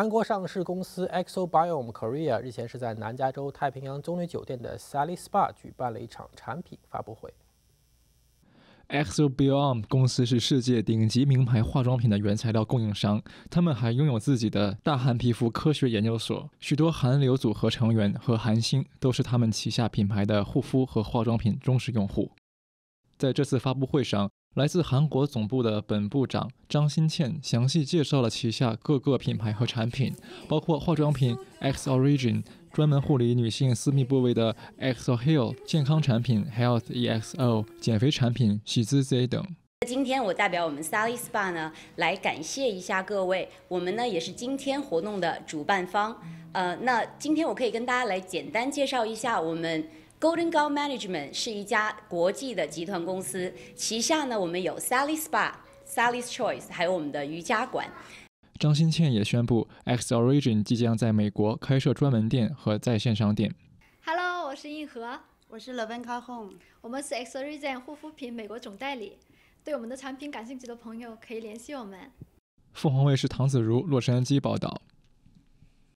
韩国上市公司 Exo Biome Korea 日前是在南加州太平洋棕榈酒店的 Sally Spa 举办了一场产品发布会。Exo Biome 公司是世界顶级名牌化妆品的原材料供应商，他们还拥有自己的大韩皮肤科学研究所。许多韩流组合成员和韩星都是他们旗下品牌的护肤和化妆品忠实用户。在这次发布会上，来自韩国总部的本部长张新倩详细介绍了旗下各个品牌和产品，包括化妆品 X Origin，专门护理女性私密部位的 Xo Heal 健康产品 Health EXO，减肥产品喜滋滋等。今天我代表我们 Sally Spa 呢，来感谢一下各位，我们呢也是今天活动的主办方。呃，那今天我可以跟大家来简单介绍一下我们。Golden g o l Management 是一家国际的集团公司，旗下呢我们有 Sally Spa、Sally's Choice，还有我们的瑜伽馆。张新倩也宣布 x o r i g i n 即将在美国开设专门店和在线商店。Hello，我是硬和，我是 Leven c a h o m e 我们是 x o r i g i n 护肤品美国总代理。对我们的产品感兴趣的朋友可以联系我们。凤凰卫视唐子茹，洛杉矶报道。